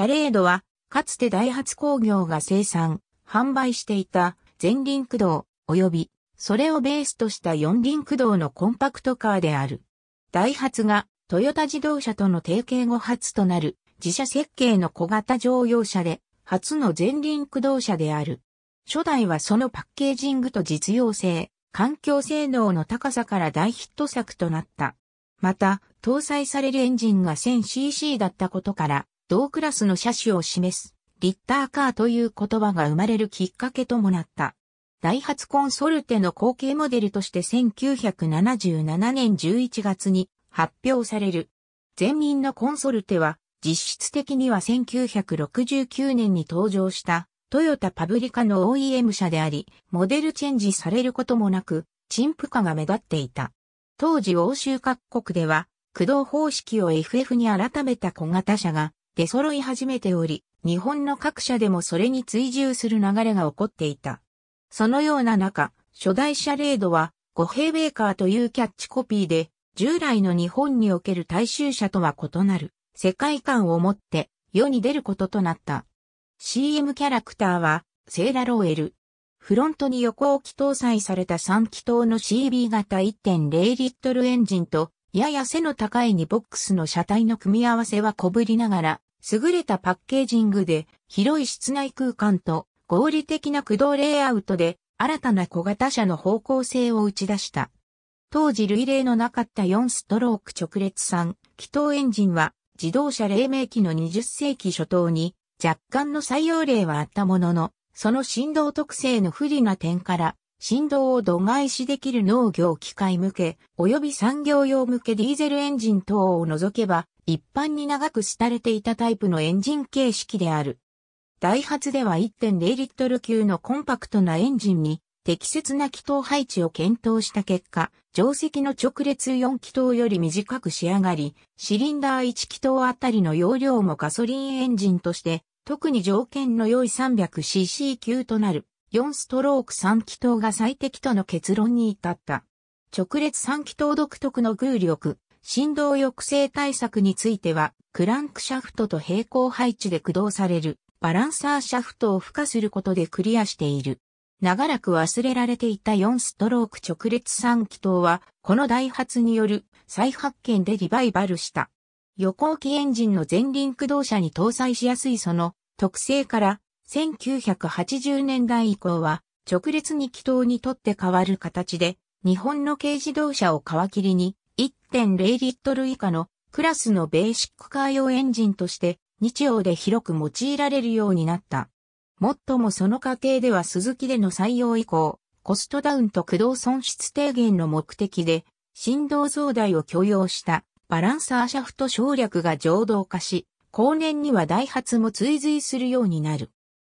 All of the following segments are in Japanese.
シャレードは、かつてダイハツ工業が生産、販売していた前輪駆動、及び、それをベースとした四輪駆動のコンパクトカーである。ダイハツが、トヨタ自動車との提携後初となる、自社設計の小型乗用車で、初の前輪駆動車である。初代はそのパッケージングと実用性、環境性能の高さから大ヒット作となった。また、搭載されるエンジンが 1000cc だったことから、同クラスの車種を示す、リッターカーという言葉が生まれるきっかけともなった。ダイハツコンソルテの後継モデルとして1977年11月に発表される。全民のコンソルテは実質的には1969年に登場したトヨタパブリカの OEM 車であり、モデルチェンジされることもなく、陳腐化が目立っていた。当時欧州各国では、駆動方式を FF に改めた小型車が出揃い始めており、日本の各社でもそれに追従する流れが起こっていた。そのような中、初代車レードは、五平ベーカーというキャッチコピーで、従来の日本における大衆車とは異なる世界観を持って世に出ることとなった。CM キャラクターはセーラローエル。フロントに横置き搭載された3気筒の CB 型1.0リットルエンジンとやや背の高い2ボックスの車体の組み合わせは小ぶりながら優れたパッケージングで広い室内空間と合理的な駆動レイアウトで新たな小型車の方向性を打ち出した。当時類例のなかった4ストローク直列3気筒エンジンは自動車黎明期の20世紀初頭に若干の採用例はあったものの、その振動特性の不利な点から振動を度外視できる農業機械向け及び産業用向けディーゼルエンジン等を除けば一般に長く廃れていたタイプのエンジン形式である。ダイハツでは1.0リットル級のコンパクトなエンジンに適切な気筒配置を検討した結果、定石の直列4気筒より短く仕上がり、シリンダー1気筒あたりの容量もガソリンエンジンとして、特に条件の良い 300cc 級となる4ストローク3気筒が最適との結論に至った。直列3気筒独特の空力、振動抑制対策については、クランクシャフトと平行配置で駆動されるバランサーシャフトを付加することでクリアしている。長らく忘れられていた4ストローク直列3気筒は、このダイハツによる再発見でリバイバルした。横置きエンジンの前輪駆動車に搭載しやすいその特性から、1980年代以降は、直列に気筒にとって変わる形で、日本の軽自動車を皮切りに、1.0リットル以下のクラスのベーシックカー用エンジンとして日用で広く用いられるようになった。もっともその過程では鈴木での採用以降、コストダウンと駆動損失低減の目的で、振動増大を許容したバランサーシャフト省略が浄土化し、後年にはダイハツも追随するようになる。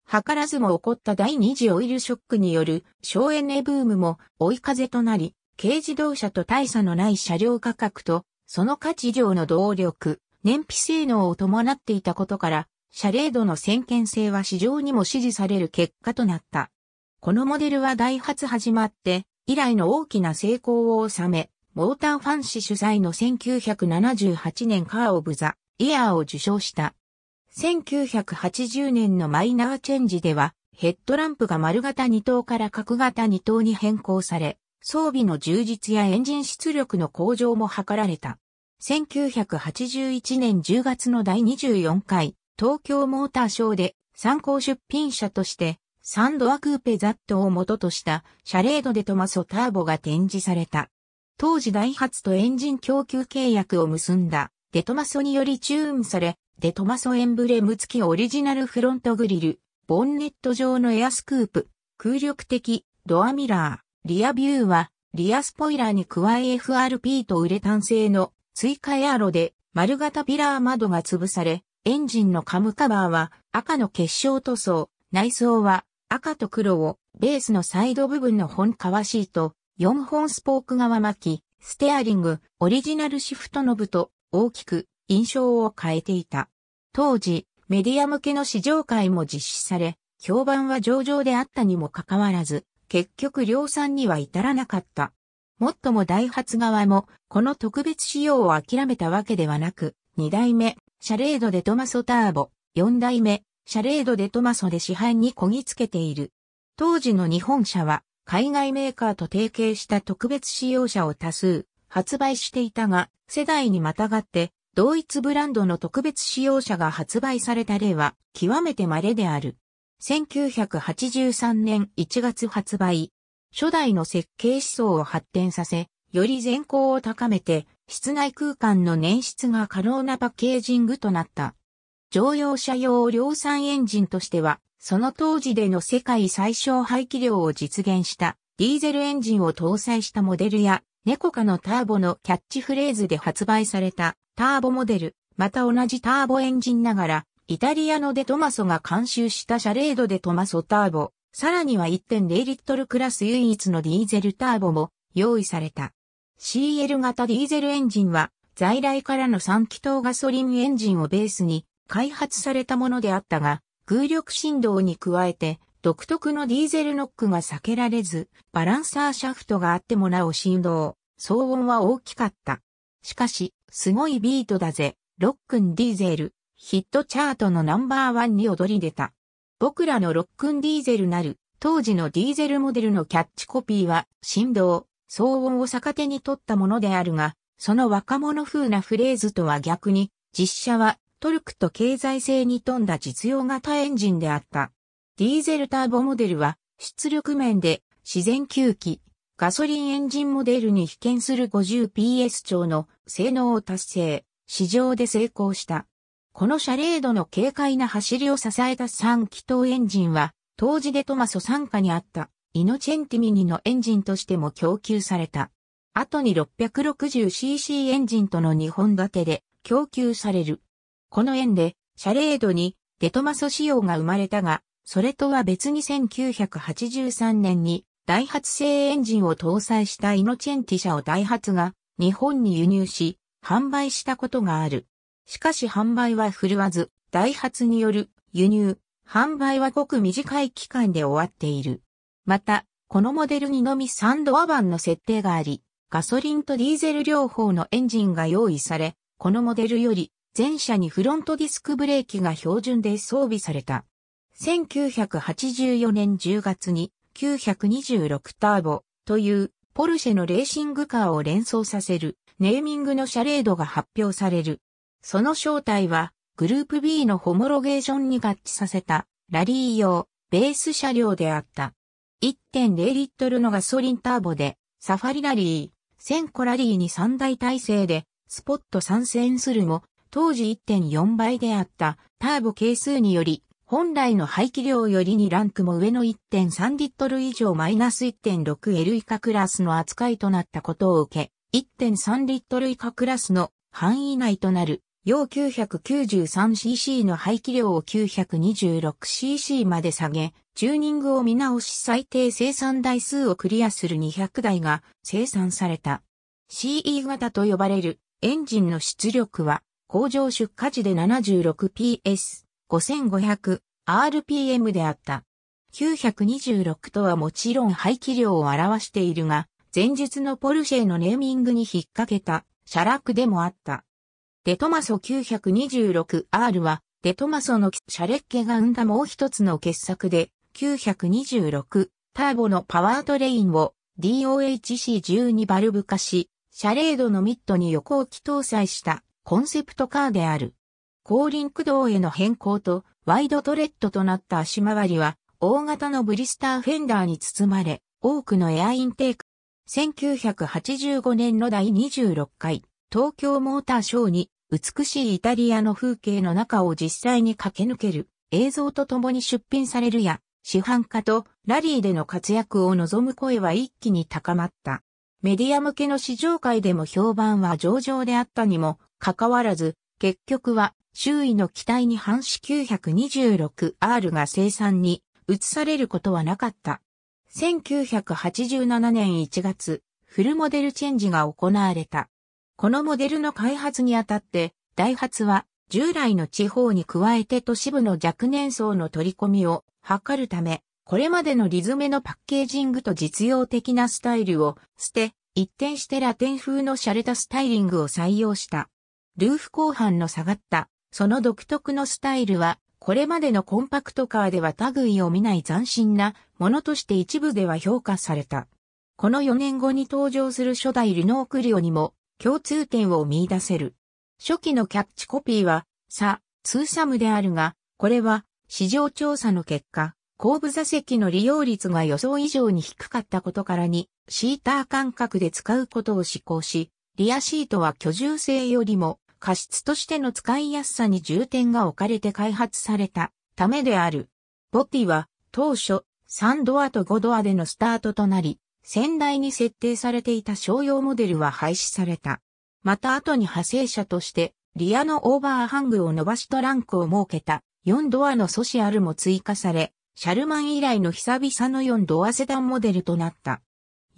図らずも起こった第二次オイルショックによる省エネブームも追い風となり、軽自動車と大差のない車両価格と、その価値上の動力、燃費性能を伴っていたことから、車レードの先見性は市場にも支持される結果となった。このモデルは大発始まって、以来の大きな成功を収め、モーターファン氏主催の1978年カーオブザ・イヤーを受賞した。1980年のマイナーチェンジでは、ヘッドランプが丸型2等から角型2等に変更され、装備の充実やエンジン出力の向上も図られた。1981年10月の第24回東京モーターショーで参考出品者としてサンドアクーペザットを元としたシャレードでトマソターボが展示された。当時ダイハツとエンジン供給契約を結んだデトマソによりチューンされ、デトマソエンブレム付きオリジナルフロントグリル、ボンネット上のエアスクープ、空力的ドアミラー、リアビューは、リアスポイラーに加え FRP とウレタン製の追加エアロで丸型ピラー窓が潰され、エンジンのカムカバーは赤の結晶塗装、内装は赤と黒をベースのサイド部分の本革シート、4本スポーク側巻き、ステアリング、オリジナルシフトノブと大きく印象を変えていた。当時、メディア向けの試乗会も実施され、評判は上々であったにもかかわらず、結局量産には至らなかった。もっともダイハツ側も、この特別仕様を諦めたわけではなく、2代目、シャレードでトマソターボ、4代目、シャレードでトマソで市販にこぎつけている。当時の日本車は、海外メーカーと提携した特別仕様車を多数発売していたが、世代にまたがって、同一ブランドの特別仕様車が発売された例は極めて稀である。1983年1月発売。初代の設計思想を発展させ、より全高を高めて、室内空間の捻出が可能なパッケージングとなった。乗用車用量産エンジンとしては、その当時での世界最小排気量を実現したディーゼルエンジンを搭載したモデルや、猫科のターボのキャッチフレーズで発売されたターボモデル、また同じターボエンジンながらイタリアのデトマソが監修したシャレードデトマソターボ、さらには1.0リットルクラス唯一のディーゼルターボも用意された。CL 型ディーゼルエンジンは在来からの3気筒ガソリンエンジンをベースに開発されたものであったが、空力振動に加えて独特のディーゼルノックが避けられず、バランサーシャフトがあってもなお振動、騒音は大きかった。しかし、すごいビートだぜ、ロックンディーゼルヒットチャートのナンバーワンに躍り出た。僕らのロックンディーゼルなる、当時のディーゼルモデルのキャッチコピーは、振動、騒音を逆手に取ったものであるが、その若者風なフレーズとは逆に、実写はトルクと経済性に富んだ実用型エンジンであった。ディーゼルターボモデルは出力面で自然吸気、ガソリンエンジンモデルに比見する 50PS 超の性能を達成、市場で成功した。このシャレードの軽快な走りを支えた3気筒エンジンは、当時でトマソ参加にあったイノチェンティミニのエンジンとしても供給された。後に 660cc エンジンとの2本立てで供給される。この縁で、シャレードにデトマソ仕様が生まれたが、それとは別に1983年に、ダイハツ製エンジンを搭載したイノチェンティ車をダイハツが日本に輸入し、販売したことがある。しかし販売は振るわず、ダイハツによる輸入、販売はごく短い期間で終わっている。また、このモデルにのみサンドアバンの設定があり、ガソリンとディーゼル両方のエンジンが用意され、このモデルより全車にフロントディスクブレーキが標準で装備された。1984年10月に926ターボというポルシェのレーシングカーを連想させるネーミングのシャレードが発表される。その正体は、グループ B のホモロゲーションに合致させた、ラリー用、ベース車両であった。1.0リットルのガソリンターボで、サファリラリー、1000個ラリーに3台体制で、スポット参戦するも、当時1.4倍であったターボ係数により、本来の排気量よりにランクも上の1.3リットル以上マイナス 1.6L 以下クラスの扱いとなったことを受け、1.3リットル以下クラスの範囲内となる用 993cc の排気量を 926cc まで下げ、チューニングを見直し最低生産台数をクリアする200台が生産された。CE 型と呼ばれるエンジンの出力は工場出荷時で 76PS、5500rpm であった。926とはもちろん排気量を表しているが、前述のポルシェのネーミングに引っ掛けた社クでもあった。デトマソ 926R は、デトマソのシャレッケが生んだもう一つの傑作で、926ターボのパワートレインを DOHC12 バルブ化し、シャレードのミッドに横置き搭載したコンセプトカーである。後輪駆動への変更とワイドトレッドとなった足回りは、大型のブリスターフェンダーに包まれ、多くのエアインテーク。1985年の第26回東京モーターショーに美しいイタリアの風景の中を実際に駆け抜ける映像と共に出品されるや、市販化とラリーでの活躍を望む声は一気に高まった。メディア向けの市場界でも評判は上々であったにもかかわらず、結局は周囲の期待に反し 926R が生産に移されることはなかった。1987年1月、フルモデルチェンジが行われた。このモデルの開発にあたって、ダイハツは従来の地方に加えて都市部の若年層の取り込みを図るため、これまでのリズメのパッケージングと実用的なスタイルを捨て、一転してラテン風の洒落たスタイリングを採用した。ルーフ後半の下がった、その独特のスタイルは、これまでのコンパクトカーでは類を見ない斬新なものとして一部では評価された。この4年後に登場する初代ルノークリオにも共通点を見出せる。初期のキャッチコピーは、さ、ツーサムであるが、これは、市場調査の結果、後部座席の利用率が予想以上に低かったことからに、シーター感覚で使うことを施行し、リアシートは居住性よりも、過失としての使いやすさに重点が置かれて開発されたためである。ボティは、当初、3ドアと5ドアでのスタートとなり、先代に設定されていた商用モデルは廃止された。また後に派生車として、リアのオーバーハングを伸ばしトランクを設けた4ドアのソシアルも追加され、シャルマン以来の久々の4ドアセダンモデルとなった。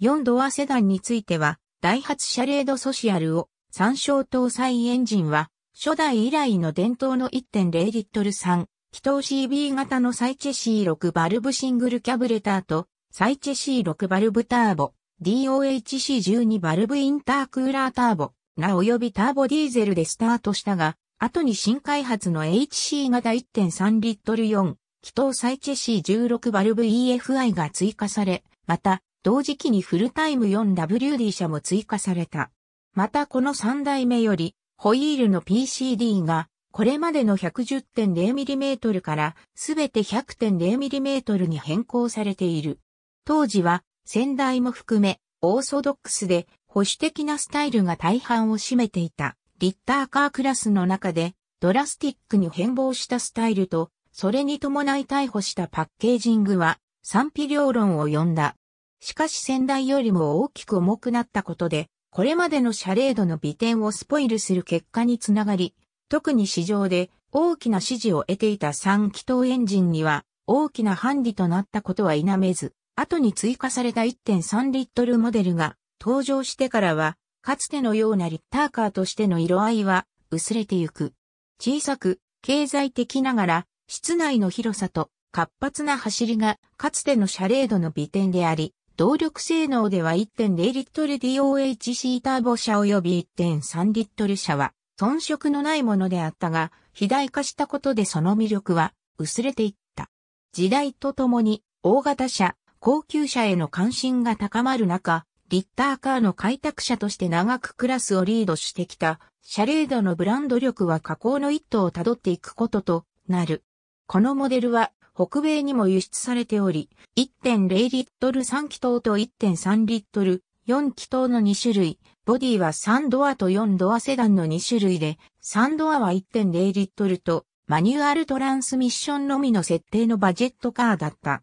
4ドアセダンについては、ダイハツシャレードソシアルを、参照搭載エンジンは、初代以来の伝統の1.0リットル3、気筒 CB 型のサイチェ C6 バルブシングルキャブレターと、サイチェ C6 バルブターボ、DOHC12 バルブインタークーラーターボ、お及びターボディーゼルでスタートしたが、後に新開発の HC 型1.3リットル4、気筒サイチェ C16 バルブ EFI が追加され、また、同時期にフルタイム 4WD 車も追加された。またこの3代目より、ホイールの PCD が、これまでの 110.0mm からすべて 100.0mm に変更されている。当時は先代も含めオーソドックスで保守的なスタイルが大半を占めていたリッターカークラスの中でドラスティックに変貌したスタイルとそれに伴い逮捕したパッケージングは賛否両論を呼んだ。しかし先代よりも大きく重くなったことでこれまでのシャレードの美点をスポイルする結果につながり、特に市場で大きな支持を得ていた3気筒エンジンには大きなハンディとなったことは否めず、後に追加された1.3リットルモデルが登場してからは、かつてのようなリッターカーとしての色合いは薄れてゆく。小さく、経済的ながら、室内の広さと活発な走りがかつてのシャレードの美点であり、動力性能では1.0リットル DOHC ターボ車及び1.3リットル車は遜色のないものであったが、肥大化したことでその魅力は薄れていった。時代とともに大型車、高級車への関心が高まる中、リッターカーの開拓者として長くクラスをリードしてきた、シャレードのブランド力は加工の一途をたどっていくこととなる。このモデルは、北米にも輸出されており、1.0リットル3気筒と1.3リットル4気筒の2種類、ボディは3ドアと4ドアセダンの2種類で、3ドアは1.0リットルとマニュアルトランスミッションのみの設定のバジェットカーだった。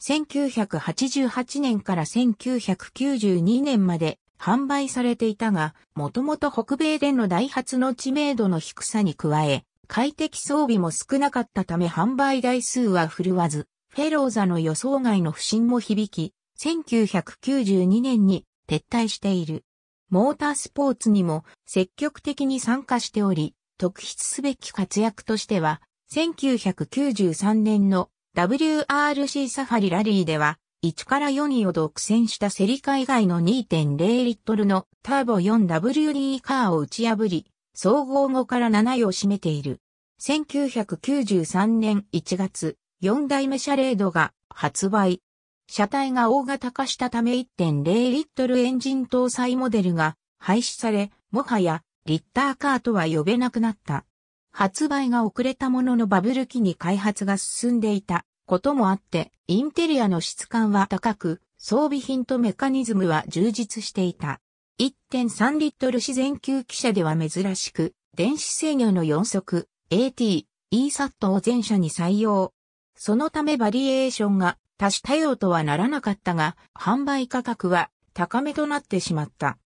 1988年から1992年まで販売されていたが、もともと北米でのダイハツの知名度の低さに加え、快適装備も少なかったため販売台数は振るわず、フェローザの予想外の不振も響き、1992年に撤退している。モータースポーツにも積極的に参加しており、特筆すべき活躍としては、1993年の WRC サファリラリーでは、1から4位を独占したセリカ以外の2.0リットルのターボ 4WD カーを打ち破り、総合5から7位を占めている。1993年1月、4代目シャレードが発売。車体が大型化したため1.0リットルエンジン搭載モデルが廃止され、もはやリッターカーとは呼べなくなった。発売が遅れたもののバブル期に開発が進んでいた。こともあって、インテリアの質感は高く、装備品とメカニズムは充実していた。1.3リットル自然吸気車では珍しく、電子制御の4速 AT、ESAT を全車に採用。そのためバリエーションが多種多様とはならなかったが、販売価格は高めとなってしまった。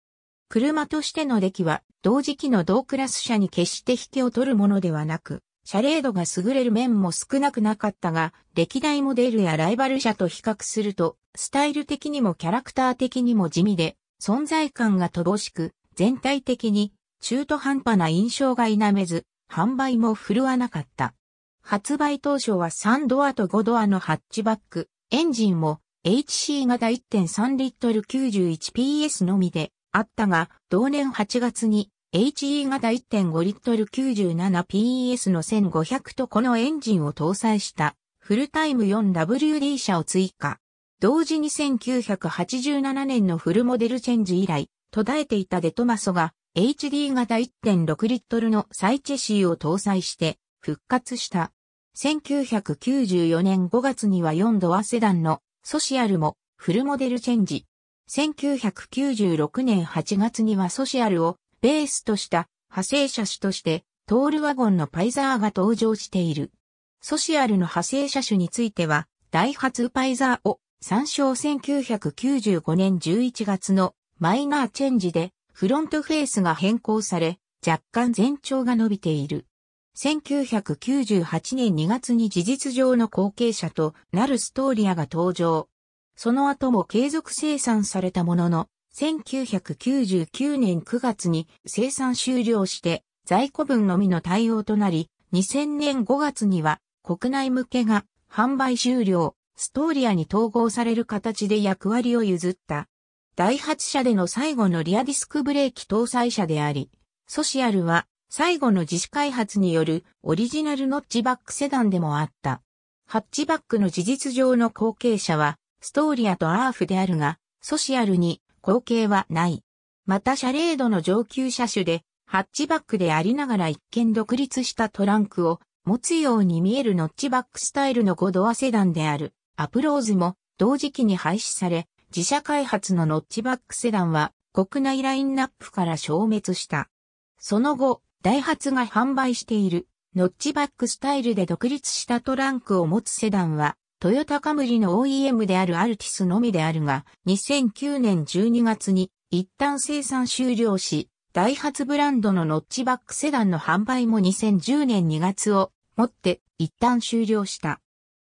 車としての出来は同時期の同クラス車に決して引けを取るものではなく、レー度が優れる面も少なくなかったが、歴代モデルやライバル車と比較すると、スタイル的にもキャラクター的にも地味で、存在感が乏しく、全体的に中途半端な印象が否めず、販売も振るわなかった。発売当初は3ドアと5ドアのハッチバック、エンジンも HC 型1.3リットル 91PS のみであったが、同年8月に HE 型 1.5L97PS の1500とこのエンジンを搭載したフルタイム 4WD 車を追加。同時に1987年のフルモデルチェンジ以来、途絶えていたデトマソが HD 型1.6リットルのサイチェシーを搭載して復活した。1994年5月には4ドアセダンのソシアルもフルモデルチェンジ。1996年8月にはソシアルをベースとした派生車種として、トールワゴンのパイザーが登場している。ソシアルの派生車種については、ダイハツパイザーを参照1995年11月のマイナーチェンジでフロントフェースが変更され、若干全長が伸びている。1998年2月に事実上の後継者となるストーリアが登場。その後も継続生産されたものの、1999年9月に生産終了して在庫分のみの対応となり、2000年5月には国内向けが販売終了、ストーリアに統合される形で役割を譲った。第8社での最後のリアディスクブレーキ搭載車であり、ソシアルは最後の自主開発によるオリジナルノッチバックセダンでもあった。ハッチバックの事実上の後継者はストーリアとアーフであるが、ソシアルに後継はない。またシャレードの上級車種で、ハッチバックでありながら一見独立したトランクを持つように見えるノッチバックスタイルの5ドアセダンであるアプローズも同時期に廃止され、自社開発のノッチバックセダンは国内ラインナップから消滅した。その後、ダイハツが販売しているノッチバックスタイルで独立したトランクを持つセダンはトヨタカムリの OEM であるアルティスのみであるが、2009年12月に一旦生産終了し、ダイハツブランドのノッチバックセダンの販売も2010年2月をもって一旦終了した。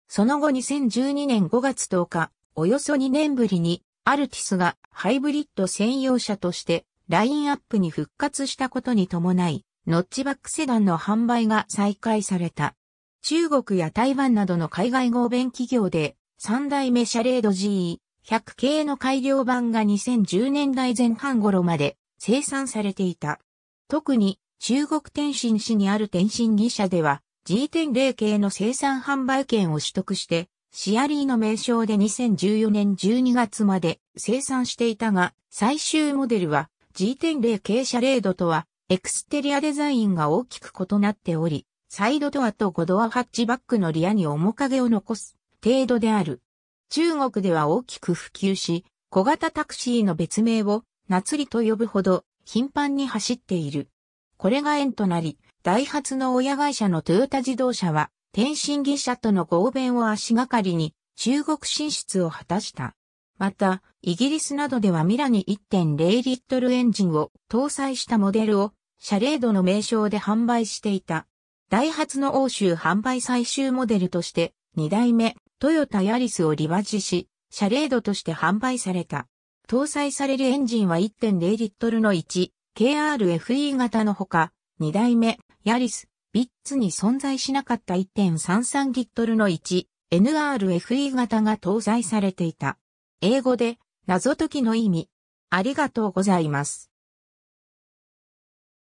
その後2012年5月10日、およそ2年ぶりにアルティスがハイブリッド専用車としてラインアップに復活したことに伴い、ノッチバックセダンの販売が再開された。中国や台湾などの海外合弁企業で、三代目シャレード GE100 系の改良版が2010年代前半頃まで生産されていた。特に中国天津市にある天津義社では G.0 系の生産販売権を取得して、シアリーの名称で2014年12月まで生産していたが、最終モデルは G.0 系シャレードとはエクステリアデザインが大きく異なっており、サイドドアと5ドアハッチバックのリアに面影を残す程度である。中国では大きく普及し、小型タクシーの別名を夏りと呼ぶほど頻繁に走っている。これが縁となり、ダイハツの親会社のトヨタ自動車は、天津技社との合弁を足がかりに中国進出を果たした。また、イギリスなどではミラに1.0リットルエンジンを搭載したモデルを、シャレードの名称で販売していた。ダイハツの欧州販売最終モデルとして、2代目、トヨタヤリスをリバジし、シャレードとして販売された。搭載されるエンジンは1.0リットルの 1KRFE 型のほか、2代目、ヤリス、ビッツに存在しなかった1.33リットルの 1NRFE 型が搭載されていた。英語で、謎解きの意味。ありがとうございます。